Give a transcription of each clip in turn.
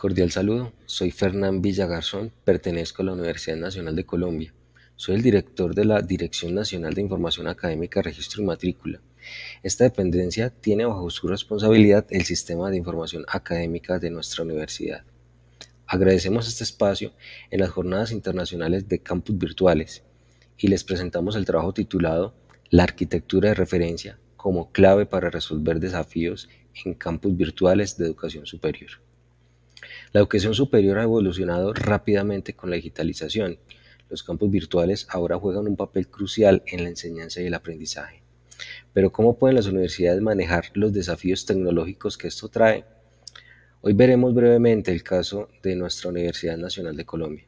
Cordial saludo, soy Fernán Villagarzón, pertenezco a la Universidad Nacional de Colombia. Soy el director de la Dirección Nacional de Información Académica, Registro y Matrícula. Esta dependencia tiene bajo su responsabilidad el sistema de información académica de nuestra universidad. Agradecemos este espacio en las jornadas internacionales de campus virtuales y les presentamos el trabajo titulado La arquitectura de referencia como clave para resolver desafíos en campus virtuales de educación superior. La educación superior ha evolucionado rápidamente con la digitalización. Los campos virtuales ahora juegan un papel crucial en la enseñanza y el aprendizaje. Pero ¿cómo pueden las universidades manejar los desafíos tecnológicos que esto trae? Hoy veremos brevemente el caso de nuestra Universidad Nacional de Colombia.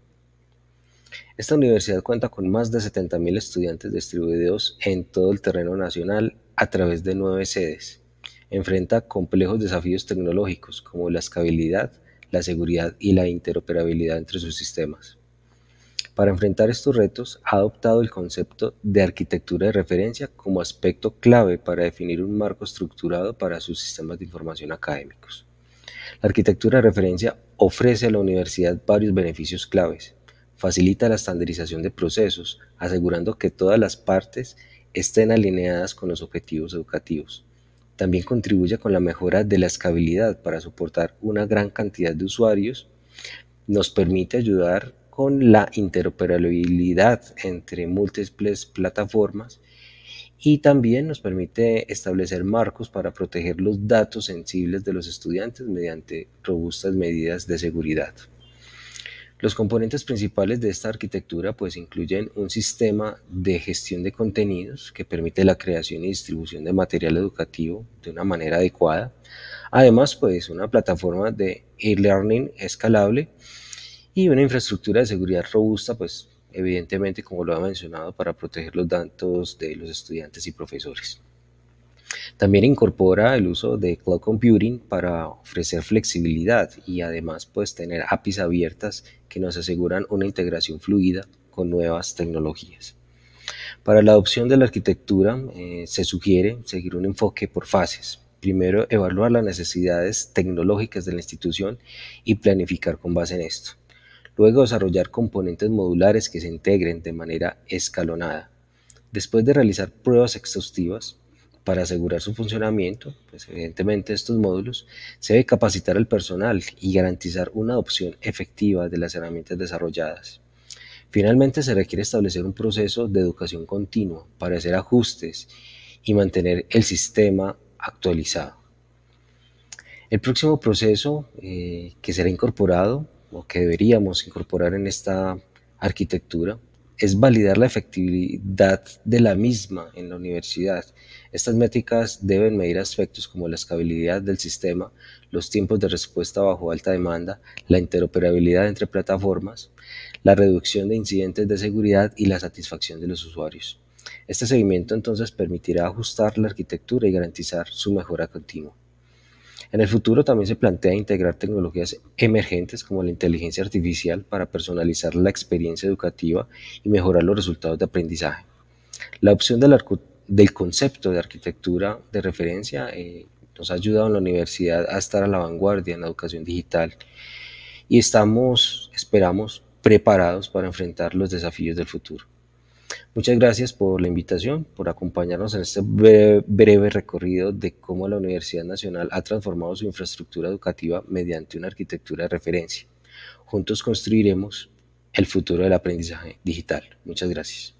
Esta universidad cuenta con más de 70.000 estudiantes distribuidos en todo el terreno nacional a través de nueve sedes. Enfrenta complejos desafíos tecnológicos como la escalabilidad, la seguridad y la interoperabilidad entre sus sistemas. Para enfrentar estos retos, ha adoptado el concepto de arquitectura de referencia como aspecto clave para definir un marco estructurado para sus sistemas de información académicos. La arquitectura de referencia ofrece a la universidad varios beneficios claves. Facilita la estandarización de procesos, asegurando que todas las partes estén alineadas con los objetivos educativos también contribuye con la mejora de la escalabilidad para soportar una gran cantidad de usuarios. Nos permite ayudar con la interoperabilidad entre múltiples plataformas y también nos permite establecer marcos para proteger los datos sensibles de los estudiantes mediante robustas medidas de seguridad. Los componentes principales de esta arquitectura pues incluyen un sistema de gestión de contenidos que permite la creación y distribución de material educativo de una manera adecuada. Además pues una plataforma de e-learning escalable y una infraestructura de seguridad robusta pues evidentemente como lo ha mencionado para proteger los datos de los estudiantes y profesores. También incorpora el uso de cloud computing para ofrecer flexibilidad y además pues, tener APIs abiertas que nos aseguran una integración fluida con nuevas tecnologías. Para la adopción de la arquitectura eh, se sugiere seguir un enfoque por fases. Primero, evaluar las necesidades tecnológicas de la institución y planificar con base en esto. Luego, desarrollar componentes modulares que se integren de manera escalonada. Después de realizar pruebas exhaustivas, para asegurar su funcionamiento, pues evidentemente estos módulos, se debe capacitar al personal y garantizar una adopción efectiva de las herramientas desarrolladas. Finalmente, se requiere establecer un proceso de educación continua para hacer ajustes y mantener el sistema actualizado. El próximo proceso eh, que será incorporado o que deberíamos incorporar en esta arquitectura es validar la efectividad de la misma en la universidad. Estas métricas deben medir aspectos como la escalabilidad del sistema, los tiempos de respuesta bajo alta demanda, la interoperabilidad entre plataformas, la reducción de incidentes de seguridad y la satisfacción de los usuarios. Este seguimiento entonces permitirá ajustar la arquitectura y garantizar su mejora continua. En el futuro también se plantea integrar tecnologías emergentes como la inteligencia artificial para personalizar la experiencia educativa y mejorar los resultados de aprendizaje. La opción del, concepto de arquitectura de referencia eh, nos ha ayudado en la universidad a estar a la vanguardia en la educación digital y estamos, esperamos, preparados para enfrentar los desafíos del futuro. Muchas gracias por la invitación, por acompañarnos en este breve, recorrido de cómo la Universidad Nacional ha transformado su infraestructura educativa mediante una arquitectura de referencia. Juntos construiremos el futuro del aprendizaje digital. Muchas gracias.